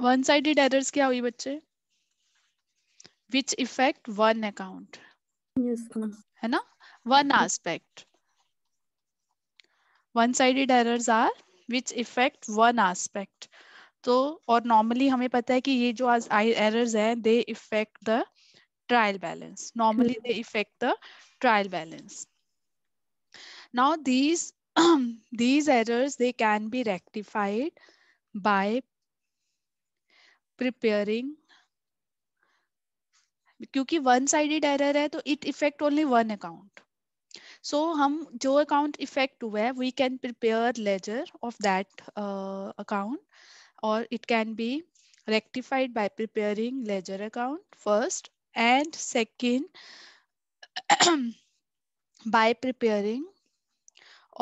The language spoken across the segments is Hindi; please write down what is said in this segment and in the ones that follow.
वन साइडेड एरर्स क्या हुई बच्चे विच इफेक्ट वन अकाउंट है ना one aspect one sided errors are which effect one aspect तो और नॉर्मली हमें पता है कि ये जो आज एरर्स हैं they effect the trial balance normally they effect the trial balance now these these errors they can be rectified by preparing क्योंकि वन साइडेड एरर है तो it effect only one account so हम जो अकाउंट इफेक्ट हुआ है we can prepare ledger of that account और it can be rectified by preparing ledger account first and second by preparing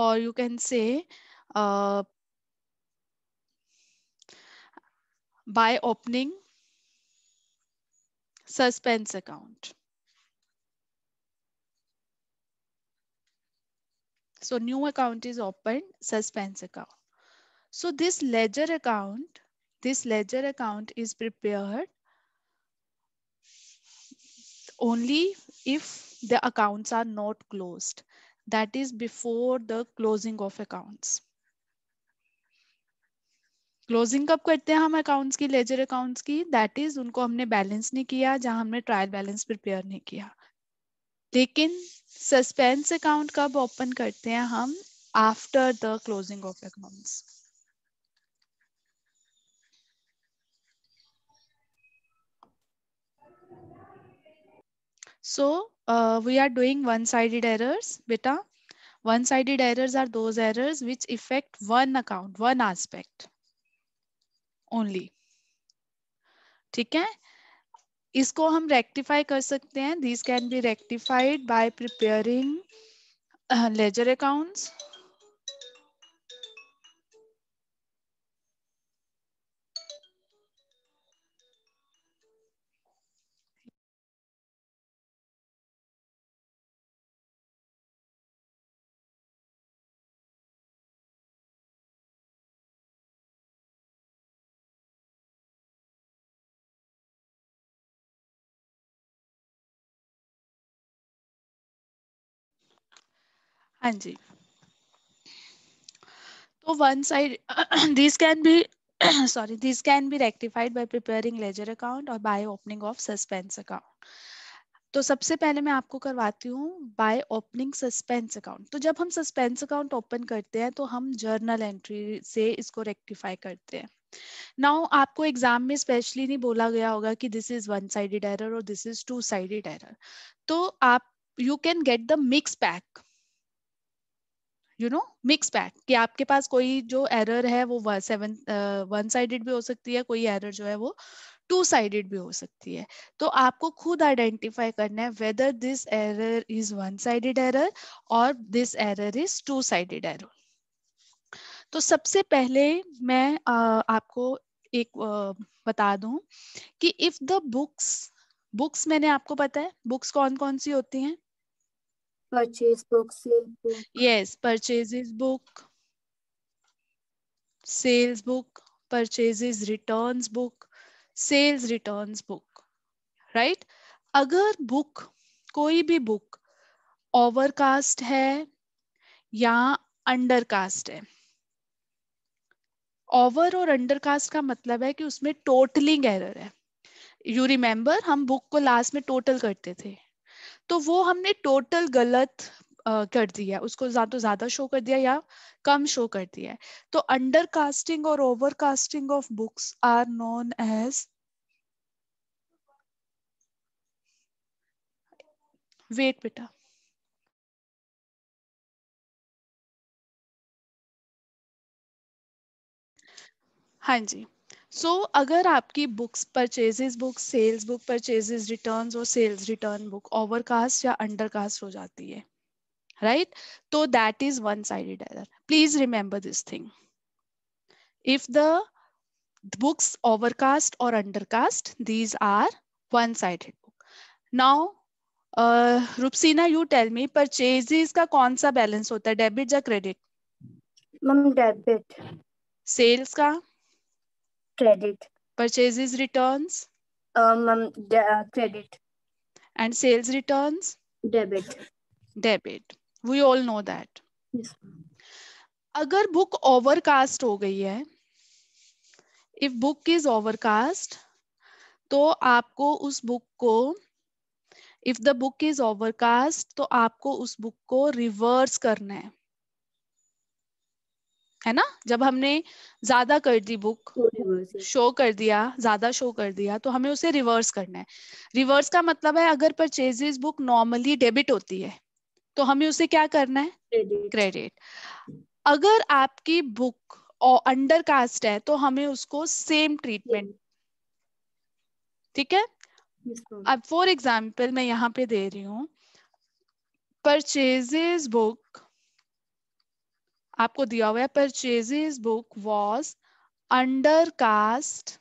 और you can say by opening suspense account. So new account is opened, suspense account. So this ledger account, this ledger account is prepared only if the accounts are not closed. That is before the closing of accounts. Closing कब करते हैं हम अकाउंट्स की लेजर अकाउंट्स की दैट इज उनको हमने बैलेंस नहीं किया जहां हमने ट्रायल बैलेंस प्रिपेयर नहीं किया लेकिन सस्पेंस अकाउंट कब ओपन करते हैं हम after the closing of accounts so we are doing one sided errors बेटा one sided errors are those errors which effect one account one aspect only ठीक है इसको हम रेक्टिफाई कर सकते हैं this can be rectified by preparing ledger accounts हाँ जी तो one side this can be sorry this can be rectified by preparing ledger account और by opening of suspense account तो सबसे पहले मैं आपको करवाती हूँ बाय ओपनिंग सस्पेंस अकाउंट तो जब हम सस्पेंस अकाउंट ओपन करते हैं तो हम जर्नल एंट्री से इसको रेक्टिफाई करते हैं नाउ आपको एग्जाम में स्पेशली नहीं बोला गया होगा कि this is one sided error और this is two sided error तो आप you can get the mix pack you know mix back कि आपके पास कोई जो एरर है वो सेवन वन साइडेड भी हो सकती है कोई एरर जो है वो टू साइडेड भी हो सकती है तो आपको खुद आइडेंटिफाई करना है whether this error is one sided error और this error is two sided error तो सबसे पहले मैं आ, uh, आपको एक आ, uh, बता दूं कि इफ द बुक्स बुक्स मैंने आपको पता है बुक्स कौन कौन सी होती हैं Purchase book, sales book. Yes, purchases book, sales book, purchases returns book, sales returns book. Right? agar book, koi bhi book overcast hai ya undercast hai over और अंडरकास्ट का मतलब है कि उसमें टोटलिंग एरर है यू रिमेम्बर हम बुक को लास्ट में टोटल करते थे तो वो हमने टोटल गलत कर दिया है उसको ज्यादा तो ज्यादा शो कर दिया या कम शो कर दिया है तो अंडर कास्टिंग और over casting of books are known as wait बेटा हाँ जी सो so, अगर आपकी books purchases book sales book purchases return और सेल्स रिटर्न बुक ओवरकास्ट या अंडरकास्ट हो जाती है राइट तो that is one sided error please remember this thing if the books overcast और undercast these are one sided book now Rupsina you tell me purchases का कौन सा बैलेंस होता है डेबिट या क्रेडिट मैम डेबिट सेल्स का Credit. Purchases returns? Um, um uh, credit. And sales returns? Debit. Debit. We all know that. Yes. agar book overcast ho gayi hai if book is overcast तो आपको उस बुक को if the book is overcast तो आपको उस बुक को रिवर्स करना है है ना जब हमने ज्यादा कर दी बुक शो कर दिया ज्यादा शो कर दिया तो हमें उसे रिवर्स करना है रिवर्स का मतलब है अगर परचेजेस बुक नॉर्मली डेबिट होती है तो हमें उसे क्या करना है क्रेडिट अगर आपकी बुक और अंडर कास्ट है तो हमें उसको सेम ट्रीटमेंट ठीक है अब फॉर एग्जाम्पल मैं यहाँ पे दे रही हूँ परचेजेस बुक आपको दिया हुआ है purchases book was under cast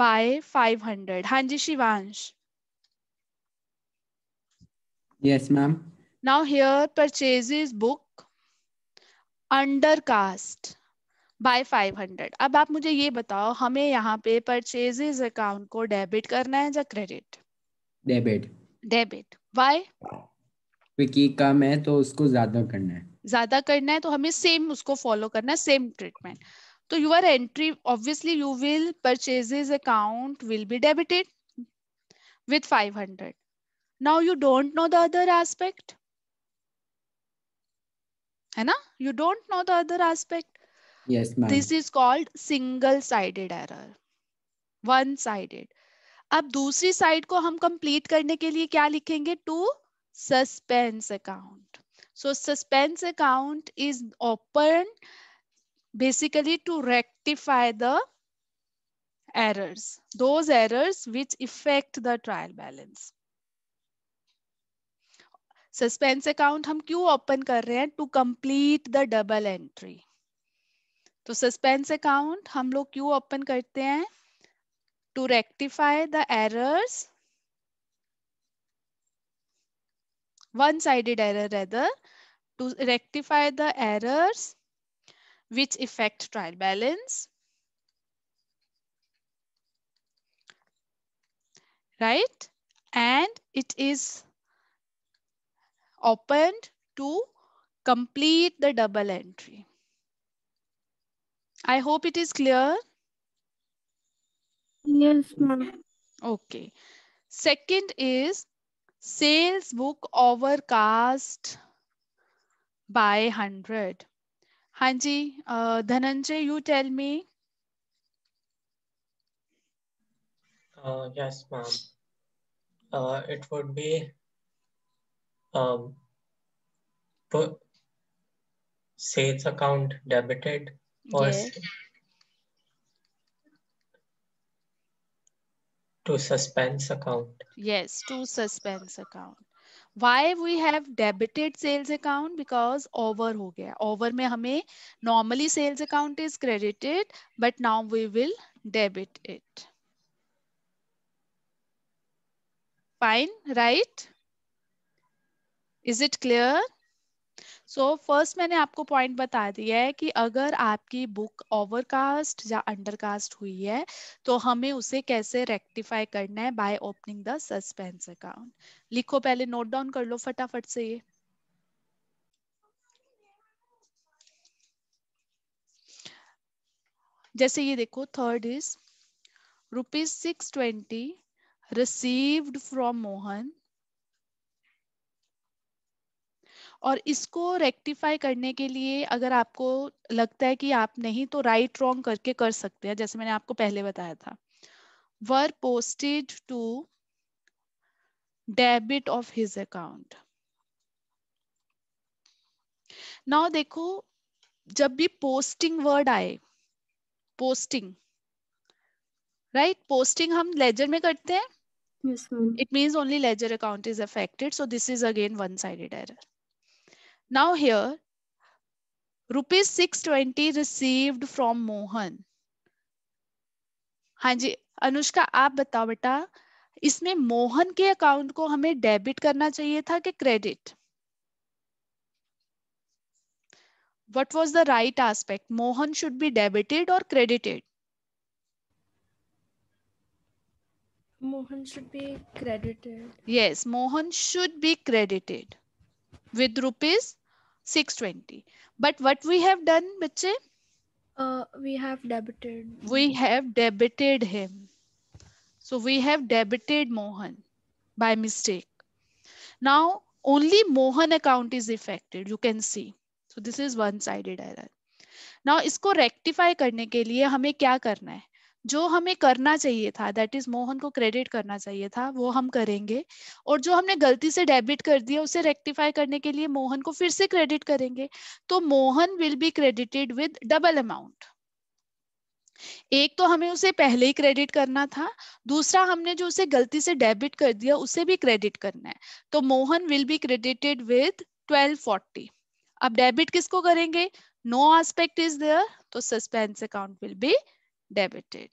by 500 हां जी Shivansh now ma'am now book under cast by five 500 अब आप मुझे ये बताओ हमें यहाँ पे परचेजेज अकाउंट को डेबिट करना है या क्रेडिट डेबिट डेबिट वाई क्योंकि कम है तो उसको ज्यादा करना है ज्यादा करना है तो हमें सेम उसको फॉलो करना है सेम ट्रीटमेंट तो your entry obviously you will purchases account will be debited with five hundred now you don't know the other aspect है ना you don't know the other aspect this is called single sided error one sided अब दूसरी साइड को हम कंप्लीट करने के लिए क्या लिखेंगे to suspense account So suspense account is open basically to rectify the errors, those errors which affect the trial balance. Suspense account हम क्यों ओपन कर रहे हैं to complete the double entry तो suspense account hum log kyu open karte hain to rectify the errors one-sided error rather, to rectify the errors which affect trial balance. Right? And it is opened to complete the double entry. I hope it is clear. Yes, ma'am. Okay. Second is Sales book overcast by 100. Hanji, uh, Dhananjay, you tell me. Uh, yes, ma'am. Uh, it would be um, sales account debited or yes. To suspense account. Yes, to suspense account. Why we have debited sales account? Because over ho gaya. Over mein hame normally sales account is credited, but now we will debit it. Fine, right? Is it clear? So so, first मैंने आपको पॉइंट बता दिया है कि अगर आपकी बुक ओवरकास्ट या अंडरकास्ट हुई है तो हमें उसे कैसे रेक्टिफाई करना है by opening the suspense account लिखो पहले नोट डाउन कर लो फटाफट से ये जैसे ये देखो third is rupees six twenty received from Mohan और इसको रेक्टिफाई करने के लिए अगर आपको लगता है कि आप नहीं तो राइट रॉन्ग करके कर सकते हैं जैसे मैंने आपको पहले बताया था were posted to debit of his account now देखो जब भी पोस्टिंग वर्ड आए पोस्टिंग राइट पोस्टिंग हम लेजर में करते हैं it mean only ledger account is affected so this is again one sided error now here rupees 620 received from mohan हाँ जी अनुष्का आप बताओ बेटा इसमें मोहन के अकाउंट को हमें डेबिट करना चाहिए था कि credit what was the right aspect Mohan should be debited और credited Mohan should be credited yes Mohan should be credited with rupees 620 but what we have done bache uh, we have debited we have debited him so we have debited mohan by mistake now only mohan account is affected you can see so this is one sided error now इसको rectify करने के लिए हमें क्या करना है जो हमें करना चाहिए था दैट इज मोहन को क्रेडिट करना चाहिए था वो हम करेंगे और जो हमने गलती से डेबिट कर दिया उसे रेक्टिफाई करने के लिए मोहन को फिर से क्रेडिट करेंगे तो Mohan will be credited with double amount एक तो हमें उसे पहले ही क्रेडिट करना था दूसरा हमने जो उसे गलती से डेबिट कर दिया उसे भी क्रेडिट करना है तो Mohan will be credited with 1240 अब डेबिट किसको करेंगे नो आस्पेक्ट इज देयर तो suspense account will be debited.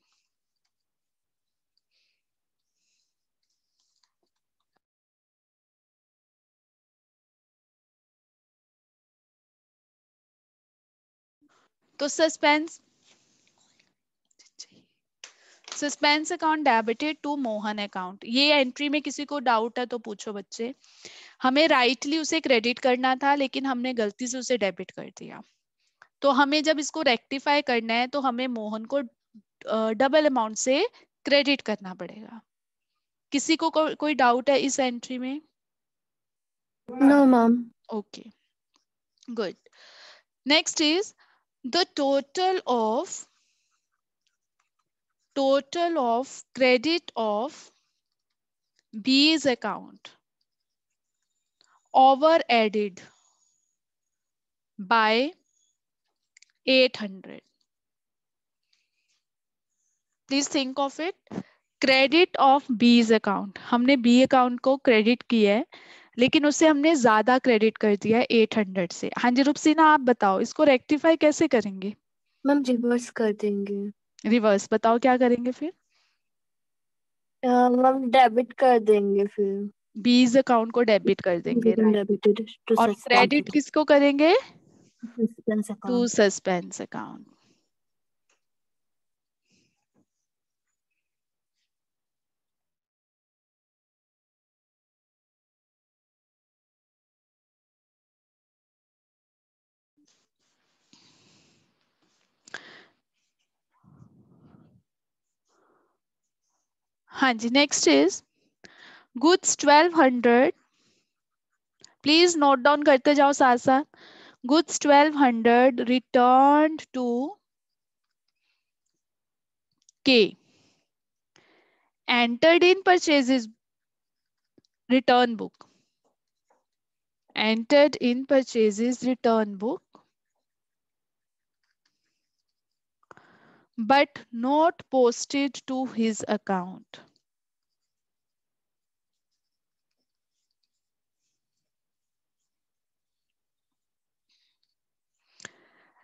तो suspense suspense account debited to Mohan account ये एंट्री में किसी को डाउट है तो पूछो बच्चे हमें राइटली उसे क्रेडिट करना था लेकिन हमने गलती से उसे डेबिट कर दिया तो हमें जब इसको रेक्टिफाई करना है तो हमें मोहन को डबल अमाउंट से क्रेडिट करना पड़ेगा किसी को को, कोई डाउट है इस एंट्री में no ma'am okay good next is the total of of credit of B's account over added by at 800. Please think of it credit of B's account हमने बी अकाउंट को क्रेडिट किया है लेकिन उससे हमने ज्यादा क्रेडिट कर दिया है एट हंड्रेड से हाँ जी रूप सिन्हा आप बताओ इसको रेक्टिफाई कैसे करेंगे मैम रिवर्स कर देंगे रिवर्स बताओ क्या करेंगे फिर मैम डेबिट कर देंगे फिर बीज अकाउंट को डेबिट कर देंगे और क्रेडिट किसको करेंगे टू सस्पेंस अकाउंट हाँ जी next is goods twelve hundred please note down करते जाओ साथ साथ goods twelve hundred return to K entered in purchase is return book entered in purchase is return book but not posted to his account.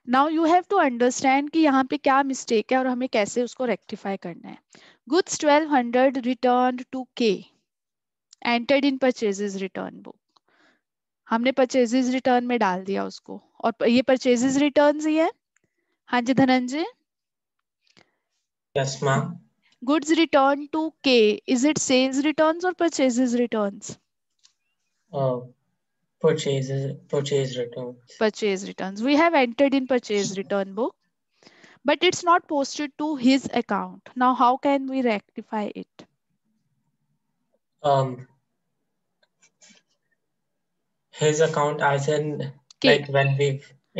Now you have to understand कि यहाँ पे क्या मिस्टेक है और हमें कैसे उसको रेक्टिफाई करना है goods 1200 return to K entered in purchases return book हमने परचेजेज रिटर्न में डाल दिया उसको और ये परचेजेज रिटर्न ही है हाँ जी Dhananjay Yes, ma'am. Goods return to K. Is it sales returns or purchases returns? Uh, purchases, purchase returns. Purchase returns. We have entered in purchase return book, but it's not posted to his account. Now, how can we rectify it? Um, his account as in K. like when we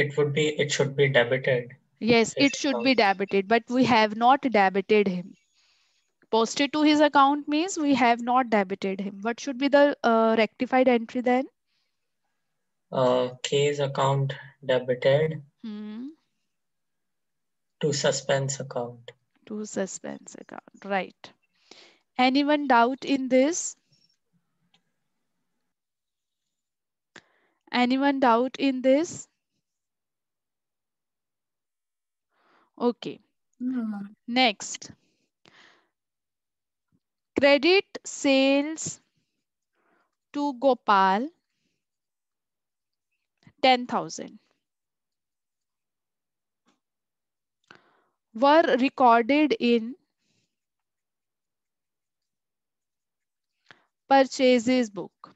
it would be it should be debited Yes, it should be debited, but we have not debited him. Posted to his account means we have not debited him. What should be the uh, rectified entry then? Uh, case account debited hmm. to suspense account. To suspense account, right. Anyone doubt in this? Anyone doubt in this? Okay. Mm. Next. Credit sales to Gopal 10,000 were recorded in purchases book.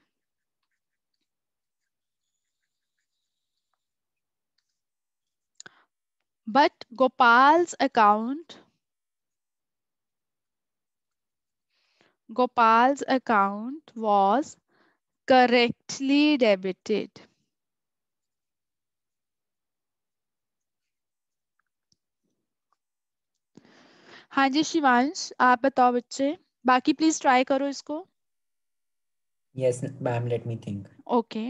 But Gopal's account, Gopal's account was correctly debited. हाँ जी शिवांश आप बताओ बच्चे बाकी प्लीज ट्राई करो इसको yes ma'am let me think okay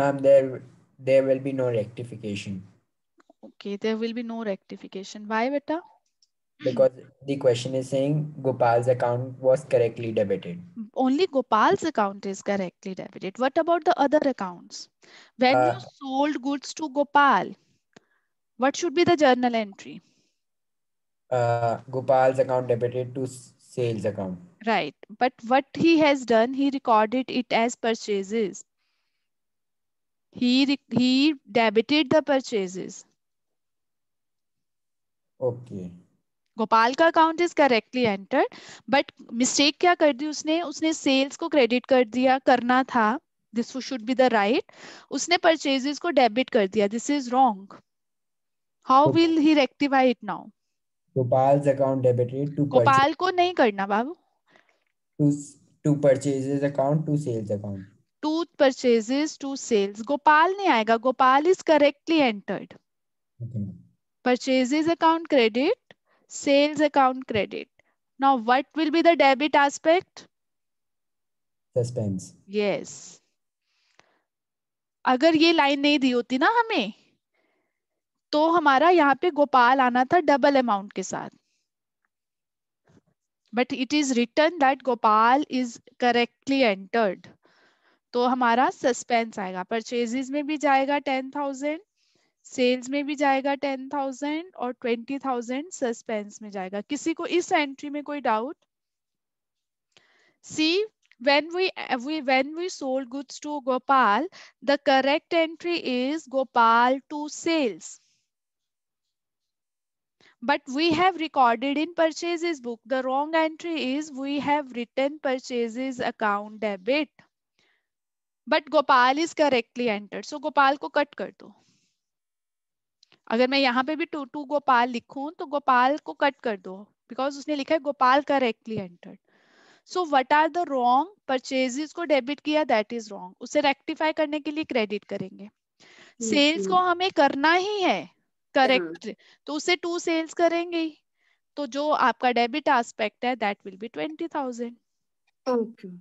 ma'am, there there will be no rectification. Okay, there will be no rectification. Why, beta? Because the question is saying Gopal's account was correctly debited. Only Gopal's account is correctly debited. What about the other accounts? When uh, you sold goods to Gopal, what should be the journal entry? Uh, Gopal's account debited to sales account. Right. But what he has done, he recorded it as purchases. he he debited the purchases okay Gopal का account is correctly entered but mistake क्या कर दी उसने उसने सेल्स को क्रेडिट कर दिया करना था this should be the right उसने परचेजेस को डेबिट कर दिया this is wrong how will he rectify it now Gopal account debited to Gopal को नहीं करना बाबू to to purchases account to sales account to purchases to sales Gopal नहीं आएगा Gopal is correctly entered purchases account credit sales account credit now what will be the debit aspect suspense yes अगर ये लाइन नहीं दी होती ना हमें तो हमारा यहाँ पे गोपाल आना था डबल अमाउंट के साथ but it is return that Gopal is correctly entered तो हमारा सस्पेंस आएगा परचेजेस में भी जाएगा टेन थाउजेंड सेल्स में भी जाएगा टेन थाउजेंड और ट्वेंटी थाउजेंड सस्पेंस में जाएगा किसी को इस एंट्री में कोई doubt see when we, we when we sold goods to gopal the correct entry is gopal to sales but we have recorded in purchases book the wrong entry is we have written purchases account debit but Gopal is correctly enter so Gopal को कट कर दो अगर मैं यहाँ पे भी टू टू गोपाल लिखूं तो गोपाल को कट कर दो बिकॉज उसने लिखा है Gopal correctly enter so what are the wrong purchases को डेबिट किया दैट इज रॉन्ग उसे रेक्टिफाई करने के लिए क्रेडिट करेंगे सेल्स हम्म, हम्म। को हमें करना ही है करेक्ट हम्म। तो उसे टू सेल्स करेंगे तो जो आपका डेबिट एस्पेक्ट है that will be twenty thousand okay